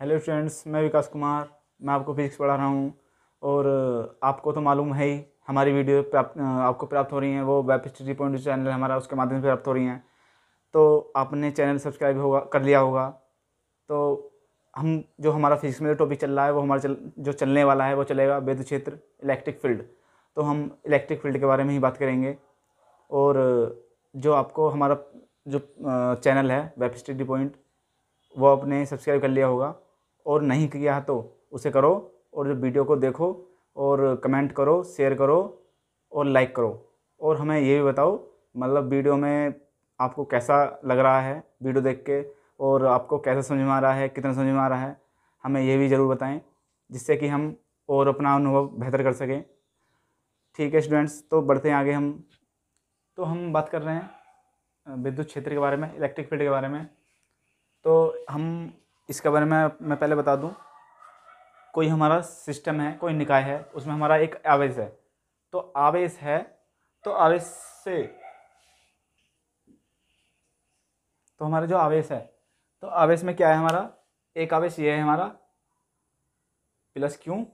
hello students मैं विकास कुमार मैं आपको फिजिक्स पढ़ा रहा हूँ और आपको तो मालूम है ही हमारी वीडियो प्राप्त आपको प्राप्त हो रही हैं वो वेब स्टडी पॉइंट चैनल हमारा उसके माध्यम से प्राप्त हो रही हैं तो आपने चैनल सब्सक्राइब होगा कर लिया होगा तो हम जो हमारा फिजिक्स में जो टॉपिक चल रहा है वो हमारा चल जो चलने वाला है वो चलेगा वेद क्षेत्र इलेक्ट्रिक फील्ड तो हम इलेक्ट्रिक फील्ड के बारे में ही बात करेंगे और जो आपको हमारा जो चैनल है वेब स्टडी पॉइंट वो आपने सब्सक्राइब कर लिया होगा और नहीं किया तो उसे करो और वीडियो को देखो और कमेंट करो शेयर करो और लाइक करो और हमें ये भी बताओ मतलब वीडियो में आपको कैसा लग रहा है वीडियो देख के और आपको कैसा समझ में आ रहा है कितना समझ में आ रहा है हमें यह भी ज़रूर बताएं जिससे कि हम और अपना अनुभव बेहतर कर सकें ठीक है स्टूडेंट्स तो बढ़ते हैं आगे हम तो हम बात कर रहे हैं विद्युत क्षेत्र के बारे में इलेक्ट्रिक फील्ड के बारे में तो हम इसके बारे में मैं पहले बता दूं कोई हमारा सिस्टम है कोई निकाय है उसमें हमारा एक आवेश है तो आवेश है तो आवेश से तो हमारा जो आवेश है तो आवेश में क्या है हमारा एक आवेश ये है हमारा प्लस क्यू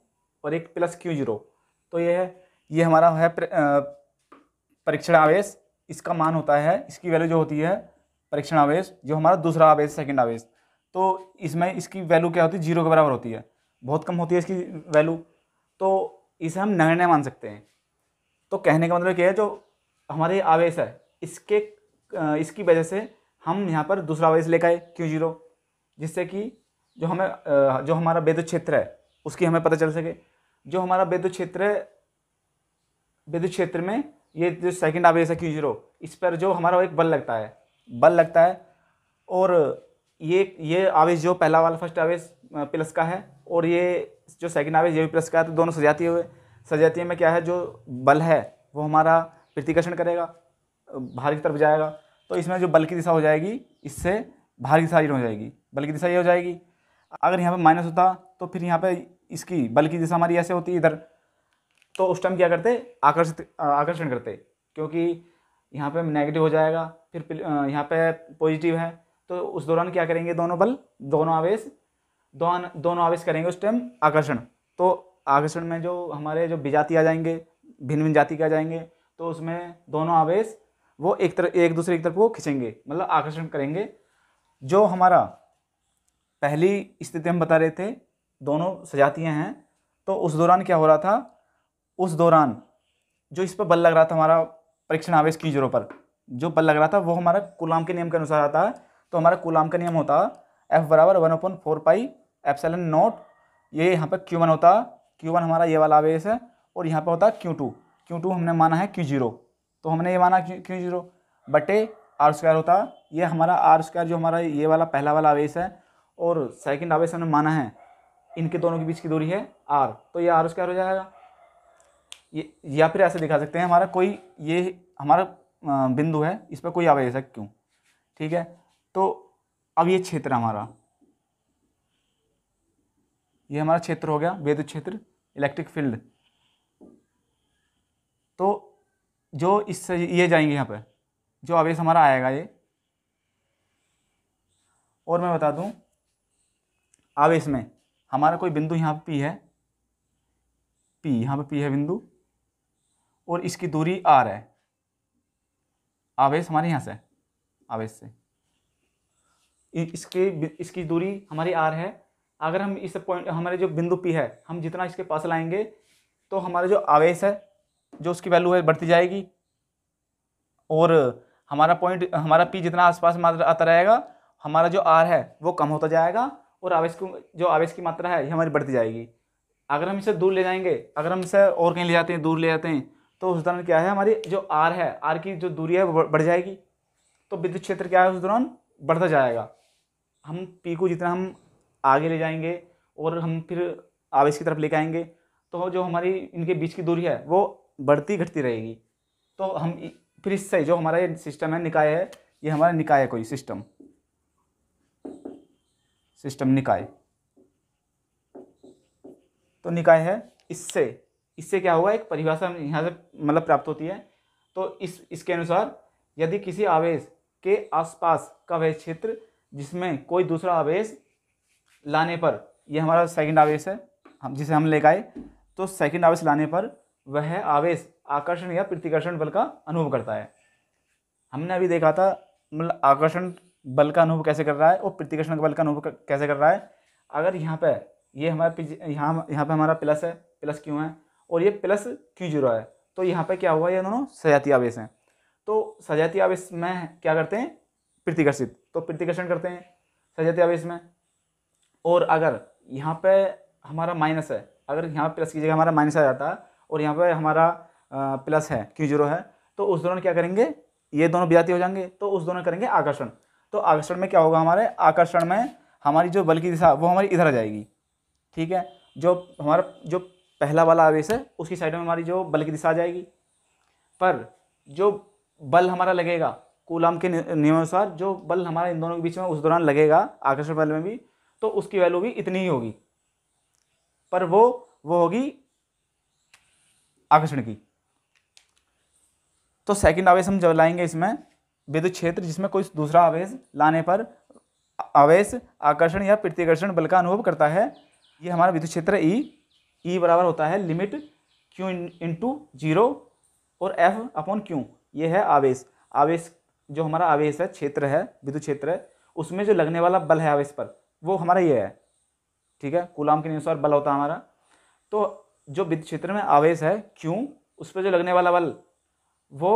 और एक प्लस क्यू जीरो तो ये है ये हमारा है परीक्षण आवेश इसका मान होता है इसकी वैल्यू जो होती है परीक्षण आवेश जो हमारा दूसरा आवेश सेकंड आवेश तो इसमें इसकी वैल्यू क्या होती है जीरो के बराबर होती है बहुत कम होती है इसकी वैल्यू तो इसे हम नगण्य मान सकते हैं तो कहने का मतलब क्या है जो हमारे आवेश है इसके इसकी वजह से हम यहाँ पर दूसरा आवेश लेकर आए क्यू जीरो जिससे कि जो हमें जो हमारा वैद्युत क्षेत्र है उसकी हमें पता चल सके जो हमारा वैद्युत क्षेत्र है क्षेत्र में ये जो सेकंड आवेश है क्यू जीरो इस पर जो हमारा एक बल लगता है बल लगता है और ये ये आवेश जो पहला वाला फर्स्ट आवेश प्लस का है और ये जो सेकंड आवेश ये भी प्लस का है तो दोनों सजातीय हुए सजातीय में क्या है जो बल है वो हमारा प्रतिकर्षण करेगा भार की तरफ जाएगा तो इसमें जो बल की दिशा हो जाएगी इससे भार की दिशा ये हो जाएगी बल की दिशा ये हो जाएगी अगर यहाँ पर माइनस होता तो फिर यहाँ पर इसकी बल की दिशा हमारी ऐसे होती इधर तो उस टाइम क्या करते आकर्षित आकर्षण करते क्योंकि यहाँ पर नेगेटिव हो जाएगा फिर यहाँ पर पॉजिटिव है तो उस दौरान क्या करेंगे दोनों बल दोनों आवेश दोन, दोनों आवेश करेंगे उस टाइम आकर्षण तो आकर्षण में जो हमारे जो विजाति आ जाएंगे भिन्न भिन्न जाति के आ जाएंगे तो उसमें दोनों आवेश वो एक तरफ एक दूसरे की तरफ को खींचेंगे मतलब आकर्षण करेंगे जो हमारा पहली स्थिति हम बता रहे थे दोनों सजातीय हैं तो उस दौरान क्या हो रहा था उस दौरान जो इस पर बल लग रहा था हमारा परीक्षण आवेश की जोरों पर जो बल लग रहा था वो हमारा गुलाम के नियम के अनुसार आता है तो हमारा कुलाम का नियम होता एफ बराबर one upon four pi epsilon nought ये यहाँ पर क्यू वन होता क्यू वन हमारा ये वाला आवेश है और यहाँ पर होता है क्यू टू क्यू टू हमने माना है क्यू जीरो तो हमने ये माना क्यू जीरो बटे आर स्क्वायर होता ये हमारा आर स्क्वायर जो हमारा ये वाला पहला वाला आवेश है और सेकेंड आवेश हमने माना है इनके दोनों के बीच की दूरी है आर तो ये आर स्क्वायर हो जाएगा ये या फिर ऐसे दिखा सकते हैं हमारा कोई ये हमारा बिंदु है इस पर कोई आवेश है क्यों ठीक है तो अब ये क्षेत्र हमारा ये हमारा क्षेत्र हो गया वेद क्षेत्र इलेक्ट्रिक फील्ड तो जो इससे ये जाएंगे यहाँ पर जो आवेश हमारा आएगा ये और मैं बता दूँ आवेश में हमारा कोई बिंदु यहाँ पे पी है पी यहाँ पे पी है बिंदु और इसकी दूरी आर है आवेश हमारे यहाँ से आवेश से इसके इसकी दूरी हमारी आर है अगर हम इस पॉइंट हमारे जो बिंदु पी है हम जितना इसके पास लाएंगे तो हमारा जो आवेश है जो उसकी वैल्यू है बढ़ती जाएगी और हमारा पॉइंट हमारा पी जितना आसपास मात्रा आता रहेगा हमारा जो आर है वो कम होता जाएगा और आवेश को जो आवेश की मात्रा है ये हमारी बढ़ती जाएगी अगर हम इसे दूर ले जाएंगे अगर हम इसे और कहीं ले जाते हैं दूर ले जाते हैं तो उस दौरान क्या है हमारी जो आर है आर की जो दूरी है वो बढ़ जाएगी तो विद्युत क्षेत्र क्या है उस दौरान बढ़ता जाएगा हम पी को जितना हम आगे ले जाएंगे और हम फिर आवेश की तरफ लेके आएंगे तो जो हमारी इनके बीच की दूरी है वो बढ़ती घटती रहेगी तो हम फिर इससे जो हमारा ये सिस्टम है निकाय है ये हमारा निकाय है कोई सिस्टम सिस्टम निकाय तो निकाय है इससे इससे क्या होगा एक परिभाषा यहाँ से मतलब प्राप्त होती है तो इस इसके अनुसार यदि किसी आवेश के आसपास का वह क्षेत्र जिसमें कोई दूसरा आवेश लाने पर यह हमारा सेकंड आवेश है हम जिसे हम ले आए तो सेकंड आवेश लाने पर वह आवेश आकर्षण या प्रतिकर्षण बल का अनुभव करता है हमने अभी देखा था मतलब आकर्षण बल का अनुभव कैसे कर रहा है और प्रतिकर्षण बल का अनुभव कैसे कर रहा है अगर यहाँ पर ये हमारे यहाँ यहाँ पर हमारा प्लस है प्लस क्यों है और ये प्लस क्यों जीरो है तो यहाँ पर क्या हुआ ये दोनों सजाती आवेश हैं तो सजाती आवेश में क्या करते हैं प्रतिकर्षित तो प्रतिकर्षण करते हैं जाते आवेश में और अगर यहाँ पे हमारा माइनस है अगर यहाँ प्लस की जगह हमारा माइनस आ जाता है और यहाँ पे हमारा प्लस है क्यू जीरो है तो उस दौरान क्या करेंगे ये दोनों विजाती हो जाएंगे तो उस दौरान करेंगे आकर्षण तो आकर्षण में क्या होगा हमारे आकर्षण में हमारी जो बल की दिशा वो हमारी इधर आ जाएगी ठीक है जो हमारा जो पहला वाला आवेश है उसकी साइड में हमारी जो बल की दिशा आ जाएगी पर जो बल हमारा लगेगा कोलाम के नियमानुसार जो बल हमारा इन दोनों के बीच में उस दौरान लगेगा आकर्षण बल में भी तो उसकी वैल्यू भी इतनी ही होगी पर वो वो होगी आकर्षण की तो सेकंड आवेश हम जब लाएंगे इसमें विद्युत क्षेत्र जिसमें कोई दूसरा आवेश लाने पर आवेश आकर्षण या प्रतिकर्षण बल का अनुभव करता है ये हमारा विद्युत क्षेत्र ई e, ई e बराबर होता है limit Q into zero और एफ अपॉन क्यू ये है आवेश आवेश जो हमारा आवेश है क्षेत्र है विद्युत क्षेत्र है उसमें जो लगने वाला बल है आवेश पर वो हमारा ये है ठीक है कुलाम के अनुसार बल होता है हमारा तो जो विद्युत क्षेत्र में आवेश है क्यों उस पर जो लगने वाला बल वो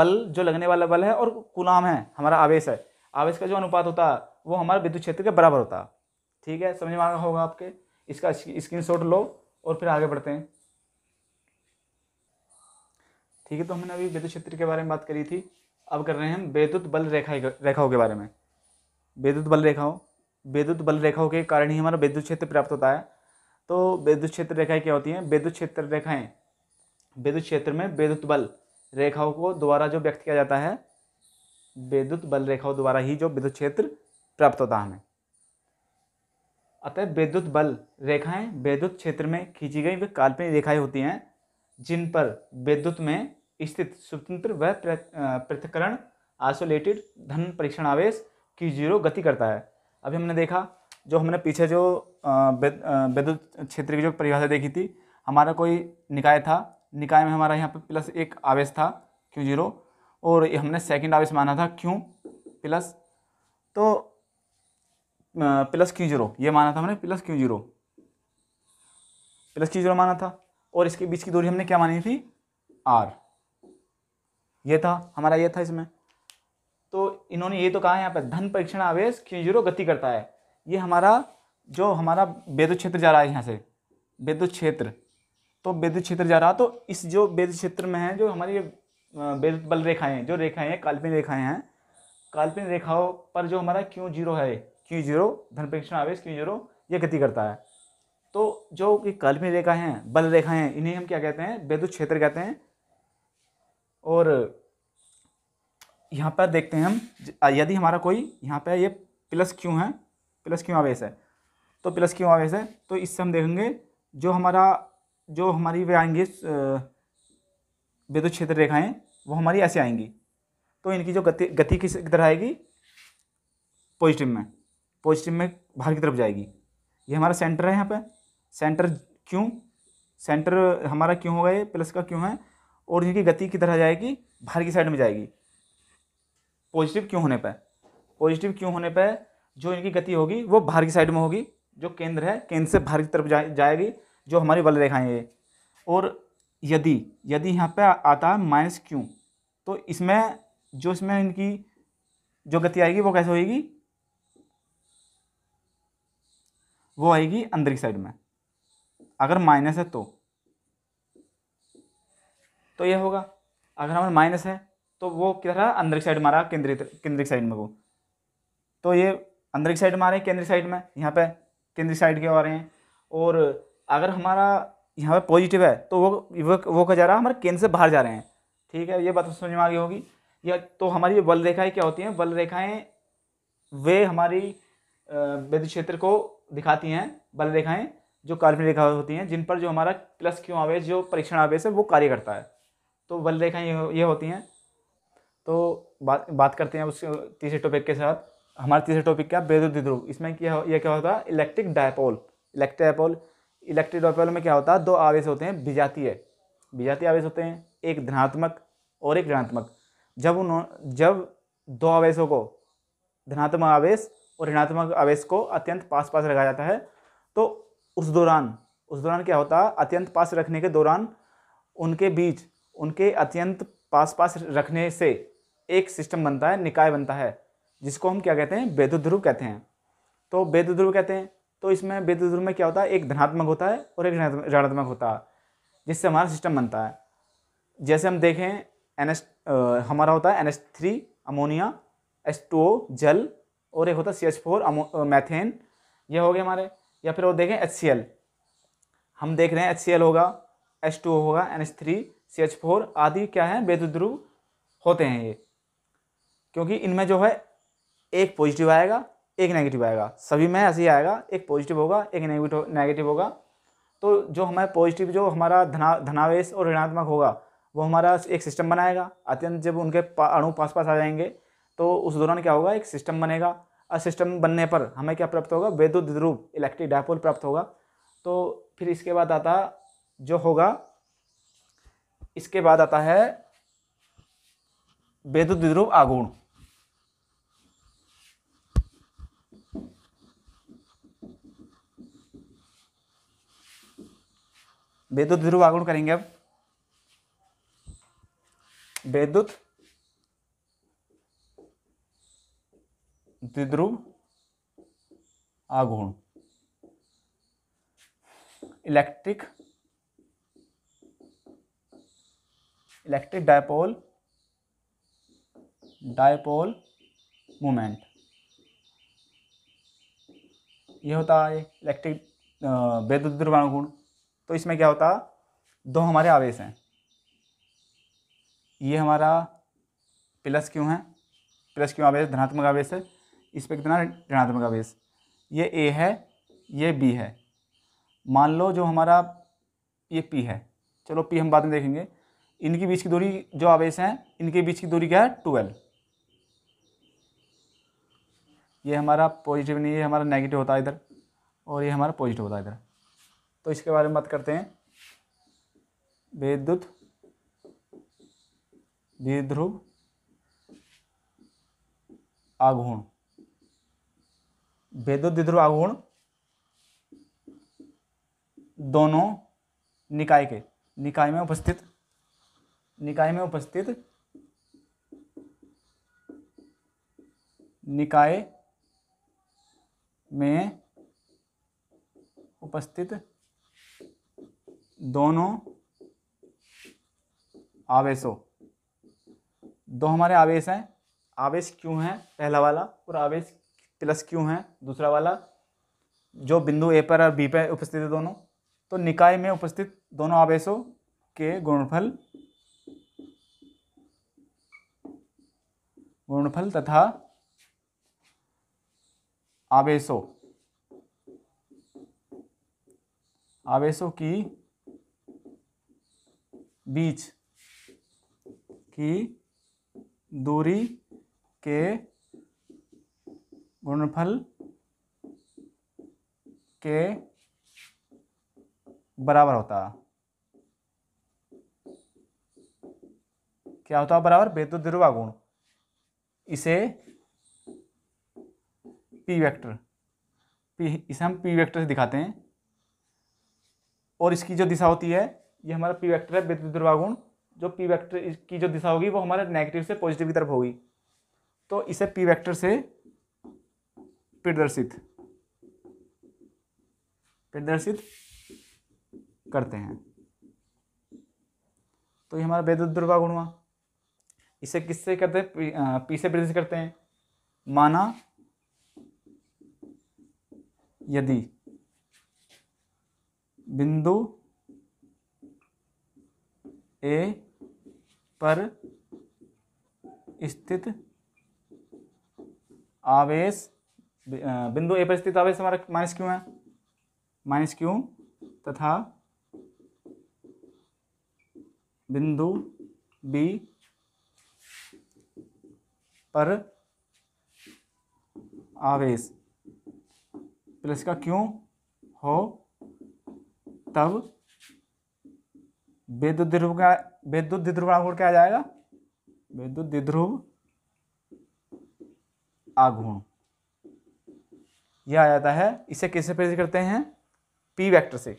बल जो लगने वाला बल है और कुलाम है हमारा आवेश है आवेश का जो अनुपात होता वो हमारे विद्युत क्षेत्र के बराबर होता ठीक है समझ में आ रहा होगा आपके इसका स्क्रीन लो और फिर आगे बढ़ते हैं ठीक है तो हमने अभी विद्युत क्षेत्र के बारे में बात करी थी अब कर रहे हैं हम विद्युत बल रेखा रेखाओं के बारे में विद्युत बल रेखाओं विद्युत बल रेखाओं के कारण ही हमारा विद्युत क्षेत्र प्राप्त होता है तो विद्युत क्षेत्र रेखाएं क्या होती हैं विद्युत क्षेत्र रेखाएं विद्युत क्षेत्र में विद्युत बल रेखाओं को द्वारा जो व्यक्त किया जाता है विद्युत बल रेखाओं द्वारा ही जो विद्युत क्षेत्र प्राप्त होता है हमें अतः विद्युत बल रेखाएं विद्युत क्षेत्र में खींची गई वे काल्पनिक रेखाएं होती हैं जिन पर विद्युत में स्थित स्वतंत्र वह पृथकरण आइसोलेटेड धन परीक्षण आवेश की जीरो गति करता है अभी हमने देखा जो हमने पीछे जो विद्युत क्षेत्र की जो परिभाषा देखी थी हमारा कोई निकाय था निकाय में हमारा यहाँ पर प्लस एक आवेश था क्यू जीरो और हमने सेकंड आवेश माना था क्यू प्लस तो प्लस क्यू जीरो ये माना था हमने plus Q zero plus Q zero माना था और इसके बीच की दूरी हमने क्या मानी थी आर ये था हमारा ये था इसमें तो इन्होंने ये तो कहा यहाँ पर धन परीक्षण आवेश क्यू जीरो गति करता है ये हमारा जो हमारा वेद क्षेत्र जा रहा है यहाँ से वेद क्षेत्र तो वेद क्षेत्र जा रहा तो इस जो वेद क्षेत्र में है जो हमारी ये वेद बल रेखाएं हैं जो रेखाएं हैं काल्पनिक रेखाएं हैं काल्पनिक रेखाओं पर जो हमारा क्यों जीरो है क्यों जीरो धन परीक्षण आवेश क्यों जीरो ये गति करता है तो जो कि काल्पनिक रेखाएं हैं बल रेखाएं हैं इन्हें हम क्या कहते हैं वेद क्षेत्र कहते हैं और यहाँ पर देखते हैं हम यदि हमारा कोई यहाँ पर ये प्लस क्यों है प्लस क्यों आवेश है तो प्लस क्यों आवेश है तो इससे हम देखेंगे जो हमारा जो हमारी वे आएंगे विद्युत क्षेत्र रेखाएं वो हमारी ऐसे आएंगी तो इनकी जो गति गति किस तरह आएगी पॉजिटिव में पॉजिटिव में बाहर की तरफ जाएगी ये हमारा सेंटर है यहाँ पर सेंटर क्यों सेंटर हमारा क्यों होगा ये प्लस का क्यों है और इनकी गति किधर जाएगी बाहर की साइड में जाएगी पॉजिटिव क्यों होने पर पॉजिटिव क्यों होने पर जो इनकी गति होगी वो बाहर की साइड में होगी जो केंद्र है केंद्र से बाहर की तरफ जा, जाएगी जो हमारी बल रेखाएँ ये और यदि यदि यहाँ पे आता है माइनस क्यों तो इसमें जो इसमें इनकी जो गति आएगी वो कैसे होएगी वो आएगी अंदर की साइड में अगर माइनस है तो तो ये होगा अगर हमारा माइनस है तो वो किधर रहा अंदर की साइड मारा केंद्रित केंद्रिक साइड में वो तो ये अंदर की साइड मारे केंद्रिक साइड में यहाँ पे केंद्रिक साइड के आ रहे हैं और अगर हमारा यहाँ पर पॉजिटिव है तो वो वो, वो कह जा रहा है हमारे केंद्र से बाहर जा रहे हैं ठीक है ये बात तो समझ में आ गई होगी या तो हमारी बल रेखाएँ क्या होती हैं बल रेखाएँ वे हमारी विद्युत क्षेत्र को दिखाती हैं बल रेखाएँ जो काल्पनिक रेखा होती हैं जिन पर जो हमारा प्लस क्यों आवेश जो परीक्षण आवेश है वो कार्य करता है तो बल रेखाएँ ये, ये होती हैं तो बात बात करते हैं उस तीसरे टॉपिक के साथ हमारे तीसरे टॉपिक क्या वैद्युत ध्रुव इसमें क्या हो यह क्या होता है electric dipole electric dipole electric dipole में क्या होता है दो आवेश होते हैं बिजातीय विजातीय आवेश होते हैं एक धनात्मक और एक ऋणात्मक जब उन्होंने जब दो आवेशों को धनात्मक आवेश और ऋणात्मक आवेश को अत्यंत पास पास रखा जाता है तो उस दौरान उस दौरान क्या होता है अत्यंत पास रखने के दौरान उनके बीच उनके अत्यंत पास पास रखने से एक सिस्टम बनता है निकाय बनता है जिसको हम क्या कहते हैं ध्रुव कहते हैं तो ध्रुव कहते हैं तो इसमें ध्रुव में क्या होता है एक धनात्मक होता है और एक ऋणात्मक होता है जिससे हमारा सिस्टम बनता है जैसे हम देखें एन एस हमारा होता है N S three ammonia S two O जल और एक होता है सी एच फोर मैथेन यह हो गए हमारे या फिर वो देखें एच सी एल हम देख रहे हैं एच सी एल होगा एस टू ओ होगा N S three C H four आदि क्या है ध्रुव होते हैं ये क्योंकि इनमें जो है एक पॉजिटिव आएगा एक नेगेटिव आएगा सभी में ऐसे ही आएगा एक पॉजिटिव होगा एक नेगेटिव नेगेटिव होगा तो जो हमारे पॉजिटिव जो हमारा धना धनावेश और ऋणात्मक होगा वो हमारा एक सिस्टम बनाएगा अत्यंत जब उनके पा, अणु पास पास आ जाएंगे तो उस दौरान क्या होगा एक सिस्टम बनेगा और सिस्टम बनने पर हमें क्या प्राप्त होगा वैद्युत ध्रुव इलेक्ट्रिक डायपोल प्राप्त होगा तो फिर इसके बाद आता जो होगा इसके बाद आता है वेदुत विद्रुप आगुण वेदुत ध्रुव आगुण करेंगे अब वैद्युत द्विध्रुव आगुण electric electric dipole dipole moment ये होता है इलेक्ट्रिक वैद्युत गुण तो इसमें क्या होता दो हमारे आवेश हैं ये हमारा प्लस क्यों है प्लस क्यों आवेश धनात्मक आवेश है इस पर कितना ऋणात्मक आवेश ये ए है ये बी है मान लो जो हमारा ये पी है चलो पी हम बाद में देखेंगे इनके बीच की दूरी जो आवेश हैं इनके बीच की दूरी क्या है ट्वेल्व ये हमारा पॉजिटिव नहीं ये हमारा नेगेटिव होता है इधर और ये हमारा पॉजिटिव होता है इधर तो इसके बारे में बात करते हैं विद्युत विध्रुव आघूर्ण विद्युत विध्रुव आघूर्ण दोनों निकाय के निकाय में उपस्थित निकाय में उपस्थित निकाय में उपस्थित दोनों आवेशों दो हमारे आवेश हैं आवेश क्यों हैं पहला वाला और आवेश प्लस क्यों है दूसरा वाला जो बिंदु ए पर और बी पर उपस्थित है दोनों तो निकाय में उपस्थित दोनों आवेशों के गुणफल गुणफल तथा आवेशों आवेशों की बीच की दूरी के गुणफल के बराबर होता क्या होता बराबर ध्रुवा गुण इसे पी वेक्टर पी इसे हम पी वेक्टर से दिखाते हैं और इसकी जो दिशा होती है ये हमारा पी वेक्टर है विद्युत द्रवागुण जो पी वेक्टर की जो दिशा होगी वो हमारे नेगेटिव से पॉजिटिव की तरफ होगी तो इसे पी वेक्टर से प्रदर्शित प्रदर्शित करते हैं तो ये हमारा विद्युत द्रवागुण हुआ इसे किससे करते हैं पी से प्रदेश करते हैं माना यदि बिंदु ए पर स्थित आवेश बिंदु ए पर स्थित आवेश हमारा माइनस क्यों है माइनस क्यों तथा बिंदु बी पर आवेश प्लस का क्यों हो तब विद्युत ध्रुव का विद्युत ध्रुव आघूर्ण क्या आ जाएगा विद्युत ध्रुव आघूर्ण यह आ जाता है इसे कैसे प्रदेश करते हैं पी वेक्टर से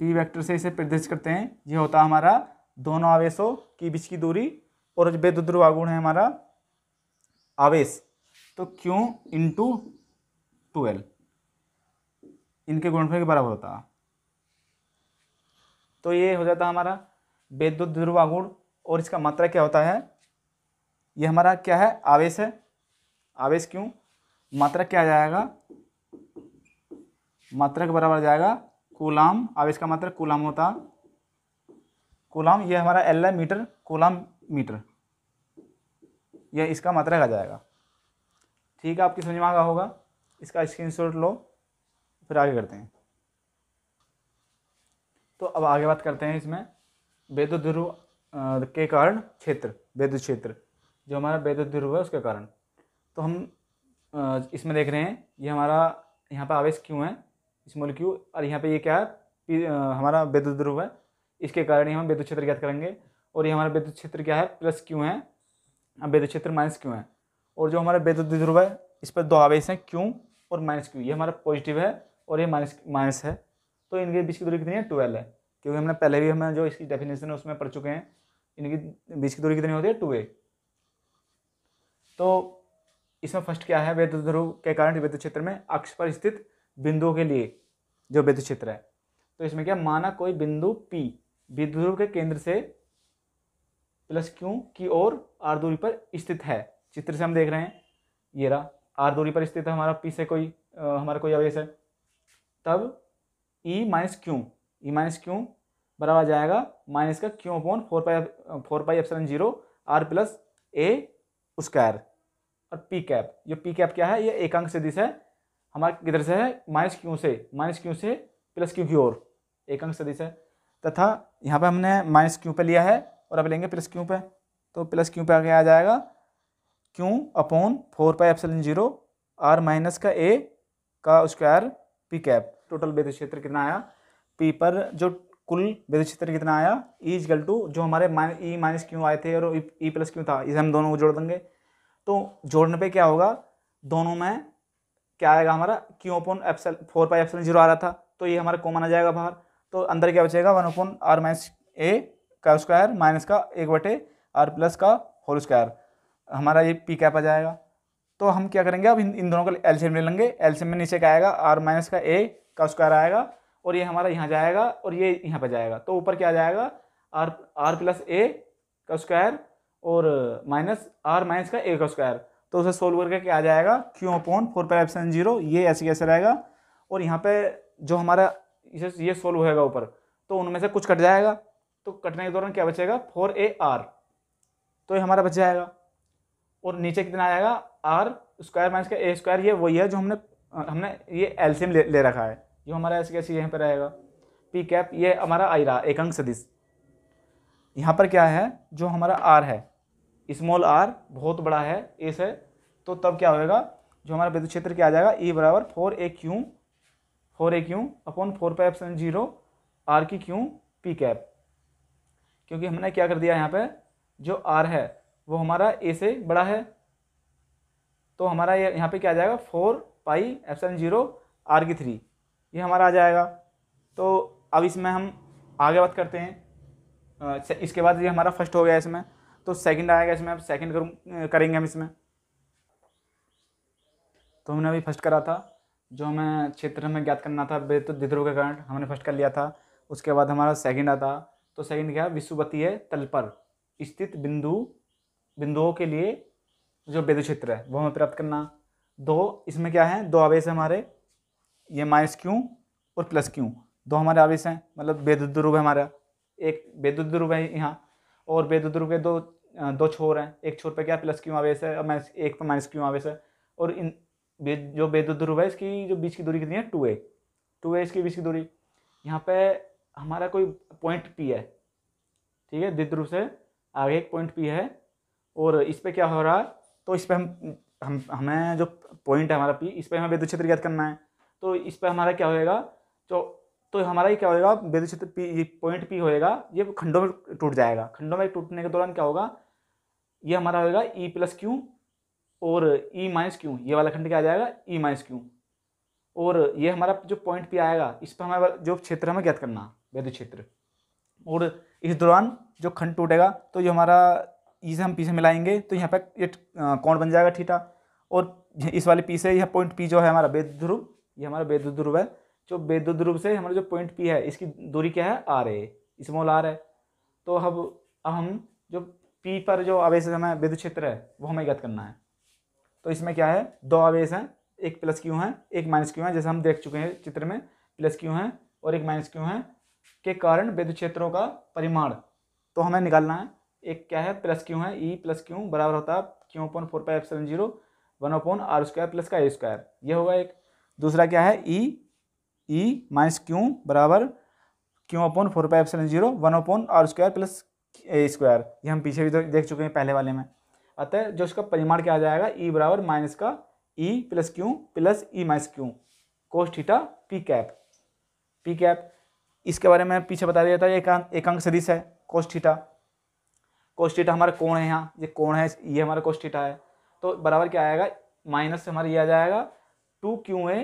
पी वेक्टर से इसे प्रदेश करते हैं यह होता है हमारा दोनों आवेशों के बीच की दूरी और विद्युत ध्रुव आघूर्ण है हमारा आवेश तो क्यू इंटू ट्वेल्व इनके गुणफल के बराबर होता तो ये हो जाता हमारा विद्युत ध्रुवागुण और इसका मात्रा क्या होता है ये हमारा क्या है आवेश है आवेश क्यों मात्रा क्या जाएगा मात्रा के बराबर जाएगा कोलाम आवेश का मात्रा कोलाम होता कोलाम ये हमारा एल मीटर कोलाम मीटर यह इसका मात्रक आ जाएगा ठीक है आपकी समझ में आ होगा इसका शॉट लो फिर आगे करते हैं तो अब आगे बात करते हैं इसमें वेद ध्रुव के कारण क्षेत्र वेद क्षेत्र जो हमारा वेद ध्रुव है उसके कारण तो हम इसमें देख रहे हैं ये हमारा यहाँ पर आवेश क्यों है स्मॉल क्यों और यहाँ पे ये क्या है हमारा वेद ध्रुव है इसके कारण ही हम वेद क्षेत्र ज्ञात करेंगे और ये हमारा वेद क्षेत्र क्या है प्लस क्यों है वेद क्षेत्र माइनस क्यों है और जो हमारा वेद ध्रुव है इस पर दो आवेश हैं क्यों और माइनस क्यों ये हमारा पॉजिटिव है और ये माइनस माइनस है तो इनके बीच की दूरी कितनी है ट्वेल्व है क्योंकि हमने पहले भी हमें जो इसकी डेफिनेशन है उसमें पढ़ चुके हैं इनकी बीच की दूरी कितनी होती है टू ए तो इसमें फर्स्ट क्या है वेद ध्रुव के कारण वेद क्षेत्र में अक्ष पर स्थित बिंदुओं के लिए जो वेद क्षेत्र है तो इसमें क्या माना कोई बिंदु पी विध्रुव के केंद्र से प्लस क्यू की ओर आर दूरी पर स्थित है चित्र से हम देख रहे हैं ये रहा आर दूरी पर स्थित है हमारा पी से कोई आ, हमारा कोई आवेश है तब E minus Q E minus Q बराबर जाएगा माइनस का Q upon four pi four pi seven zero R plus A square और पी कैप ये पी कैप क्या है ये एकांक सदिश है हमारा किधर से है माइनस क्यू से माइनस क्यू से प्लस क्यू की ओर एकांक सदिश है तथा यहाँ पर हमने माइनस क्यू पर लिया है और अब लेंगे प्लस क्यू पे तो प्लस क्यू पे आगे आ जाएगा Q upon four pi epsilon zero R minus का ए का स्क्वायर पी कैप टोटल विद्युत क्षेत्र कितना आया पी पर जो कुल विद्युत क्षेत्र कितना आया ई e इजगल टू जो हमारे minus E e minus Q आए थे और ई e, प्लस क्यू था इसे हम दोनों को जोड़ देंगे तो जोड़ने पे क्या होगा दोनों में क्या आएगा हमारा Q upon epsilon four pi epsilon zero आ रहा था तो ये हमारा कॉमन आ जाएगा बाहर तो अंदर क्या बचेगा one upon R minus A का स्क्वायर माइनस का एक बटे आर प्लस का होल स्क्वायर हमारा ये पी कैप आ जाएगा तो हम क्या करेंगे अब इन इन दोनों का एलसीएम ले लेंगे एलसीएम में नीचे का आएगा आर माइनस का ए का स्क्वायर आएगा और ये हमारा यहाँ जाएगा और ये यहाँ पर जाएगा तो ऊपर क्या आ जाएगा आर आर प्लस ए का स्क्वायर और माइनस आर माइनस का ए का स्क्वायर तो उसे सोल्व करके क्या आ जाएगा क्यू अपॉन फोर पर एप्सन जीरो ये ऐसे कैसे रहेगा और यहाँ पे जो हमारा इसे ये सोल्व होएगा ऊपर तो उनमें से कुछ कट जाएगा तो कटने के दौरान क्या बचेगा फोर ए आर तो ये हमारा बच जाएगा और नीचे कितना आ जाएगा आर स्क्वायर माइनस का ए स्क्वायर ये वही है जो हमने हमने ये एल्सियम ले, ले रखा है जो हमारा ऐसे कैसे यहाँ पर रहेगा पी कैप ये हमारा आई रहा एक अंक सदिश यहाँ पर क्या है जो हमारा आर है स्मॉल आर बहुत बड़ा है ए से तो तब क्या होएगा जो हमारा विद्युत क्षेत्र क्या आ जाएगा ई e बराबर four A Q four A Q upon four pi seven zero R की क्यू पी कैप क्योंकि हमने क्या कर दिया यहाँ पे जो आर है वो हमारा ए से बड़ा है तो हमारा ये यहाँ पे क्या आ जाएगा four pi epsilon zero R की थ्री ये हमारा आ जाएगा तो अब इसमें हम आगे बात करते हैं इसके बाद ये हमारा फर्स्ट हो गया इसमें तो सेकंड आएगा इसमें अब सेकंड करूँ करेंगे हम इसमें तो हमने अभी फर्स्ट करा था जो हमें क्षेत्र में ज्ञात करना था विद्युत तो दिद्रोह के कारण हमने फर्स्ट कर लिया था उसके बाद हमारा सेकंड आता तो सेकंड क्या विश्ववती है तल पर स्थित बिंदु बिंदुओं के लिए जो वेद क्षेत्र है वो हमें प्राप्त करना दो इसमें क्या है दो आवेश हमारे ये माइनस क्यू और प्लस क्यू दो हमारे आवेश हैं मतलब बेदुद ध्रुव है हमारा एक बेदुद ध्रुव है यहाँ और वेद ध्रुव के दो दो छोर हैं एक छोर पर क्या प्लस क्यू आवेश है और माइनस एक पर माइनस क्यू आवेश है और इन जो बेदुद ध्रुव है इसकी जो बीच की दूरी कितनी है टू ए टू ए इसकी बीच की दूरी यहाँ पे हमारा कोई पॉइंट पी है ठीक है द्विध्रुव से आगे एक पॉइंट पी है और इस पर क्या हो रहा है तो इस पर हम हम हमें जो पॉइंट है हमारा पी इस पर हमें विद्युत क्षेत्र ज्ञात करना है तो इस पर हमारा क्या होएगा जो तो, तो हमारा ये क्या होएगा विद्युत क्षेत्र पी ये पॉइंट पी होएगा ये खंडों में टूट जाएगा खंडों में टूटने के दौरान क्या होगा ये हमारा होएगा ई प्लस क्यू और ई माइनस क्यू ये वाला खंड क्या आ जाएगा ई माइनस क्यू और ये हमारा जो पॉइंट पी आएगा इस पर हमारा जो क्षेत्र हमें ज्ञात करना वैद्य क्षेत्र और इस दौरान जो खंड टूटेगा तो ये हमारा इसे e हम पी से मिलाएंगे तो यहाँ पर ये कौन बन जाएगा ठीठा और इस वाले पी से यह पॉइंट पी जो है हमारा वैद्य ध्रुव ये हमारा वैद्य ध्रुव है जो वैद्य ध्रुव से हमारा जो पॉइंट पी है इसकी दूरी क्या है आर ए स्मॉल आर है तो अब अब हम जो पी पर जो आवेश हमें वेद क्षेत्र है वो हमें ज्ञात करना है तो इसमें क्या है दो आवेश हैं एक प्लस क्यू है एक माइनस क्यू है जैसे हम देख चुके हैं चित्र में प्लस क्यू है और एक माइनस क्यू है के कारण विद्युत क्षेत्रों का परिमाण तो हमें निकालना है एक क्या है प्लस क्यू है ई e प्लस क्यों बराबर होता है Q upon four pi F zero one upon R square plus का ए स्क्वायर यह होगा एक दूसरा क्या है ई ई माइनस क्यों बराबर Q upon four pi F zero one upon R square plus A square ये हम पीछे भी तो देख चुके हैं पहले वाले में अतः जो उसका परिमाण क्या आ जाएगा ई e बराबर माइनस का E plus Q plus E minus Q cos theta P cap P cap इसके बारे में पीछे बता दिया था एकांक एकांक सदिश है कोष्ठीटा कोष्ठीटा हमारा कोण है यहाँ ये कोण है ये हमारा कोष्ठीटा है तो बराबर क्या आएगा माइनस से हमारा ये आ जाएगा two Q A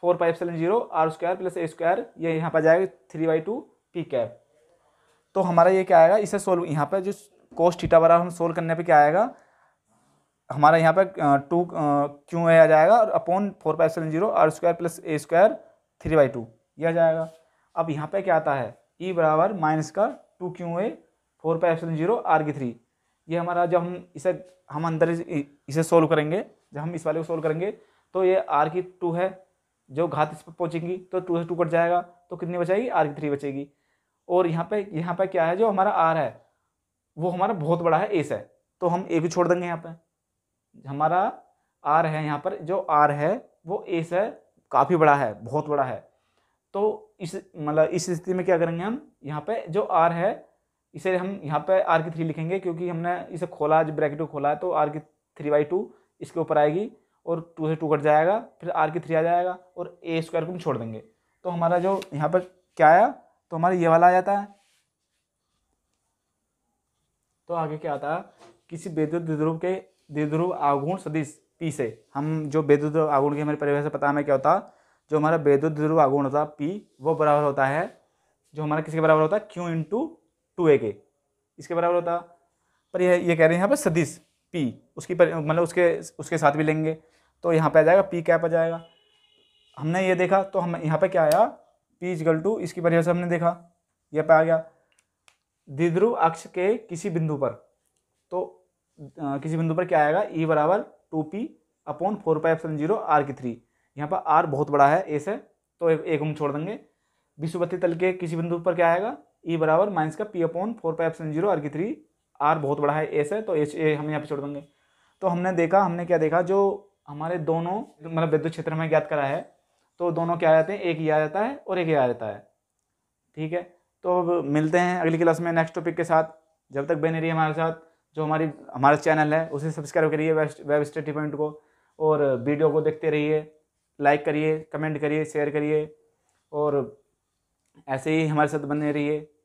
four five seven zero R square plus A square ये यहाँ पर जाएगा three by two P cap तो हमारा ये क्या आएगा इसे सोल्व यहाँ पर जो कोस थीटा बराबर हम सोल्व करने पर क्या आएगा हमारा यहाँ पर टू क्यू ए आ जाएगा और upon four pi seven zero R square plus A square three by two यह आ जाएगा अब यहाँ पे क्या आता है ई e बराबर माइनस का two Q A four pi F zero R की थ्री ये हमारा जब हम इसे हम अंदर इसे सोल्व करेंगे जब हम इस वाले को सोल्व करेंगे तो ये आर की टू है जो घात इस पर पहुँचेंगी तो टू से टू कट जाएगा तो कितनी बचेगी आर की थ्री बचेगी और यहाँ पे यहाँ पे क्या है जो हमारा आर है वो हमारा बहुत बड़ा है ए से तो हम ए भी छोड़ देंगे यहाँ पर हमारा आर है यहाँ पर जो आर है वो ए से काफ़ी बड़ा है बहुत बड़ा है तो इस मतलब इस स्थिति में क्या करेंगे हम यहाँ पे जो आर है इसे हम यहाँ पे आर की थ्री लिखेंगे क्योंकि हमने इसे खोला जो ब्रैकेट को खोला है तो आर की थ्री बाई टू इसके ऊपर आएगी और टू से टू कट जाएगा फिर आर की थ्री आ जाएगा और ए स्क्वायर को हम छोड़ देंगे तो हमारा जो यहाँ पर क्या आया तो हमारा ये वाला आ जाता है तो आगे क्या आता है किसी विद्युत द्विध्रुव के द्विध्रुव आगुण सदिश पी से हम जो विद्युत आगुण की हमारी परिभाषा पता हमें क्या होता है जो हमारा वैद्युत ध्रुव आगुण होता है पी वो बराबर होता है जो हमारा किसके बराबर होता है क्यू इंटू टू ए के इसके बराबर होता पर यह ये कह रहे हैं यहाँ पर सदिश पी उसकी मतलब उसके उसके साथ भी लेंगे तो यहाँ पे आ जाएगा पी कैप आ जाएगा हमने ये देखा तो हम यहाँ पे क्या आया पी इजगल टू इसकी से हमने देखा यह पे आ गया द्विध्रुव अक्ष के किसी बिंदु पर तो आ, किसी बिंदु पर क्या आएगा ई e बराबर two P upon four pi seven zero R की थ्री यहाँ पर आर बहुत बड़ा है ए से तो एक, एक हम छोड़ देंगे विश्ववती तल के किसी बिंदु पर क्या आएगा ई e बराबर माइनस का P upon four pi seven zero R की थ्री आर बहुत बड़ा है ए से तो एच ए हम यहाँ पर छोड़ देंगे तो हमने देखा हमने क्या देखा जो हमारे दोनों मतलब विद्युत क्षेत्र में ज्ञात करा है तो दोनों क्या आ जाते हैं एक ही आ जाता है और एक ही आ जाता है ठीक है तो अब मिलते हैं अगली क्लास में नेक्स्ट टॉपिक के साथ जब तक बने रही हमारे साथ जो हमारी हमारा चैनल है उसे सब्सक्राइब करिए वेब स्टडी पॉइंट को और वीडियो को देखते रहिए लाइक करिए कमेंट करिए शेयर करिए और ऐसे ही हमारे साथ बने रहिए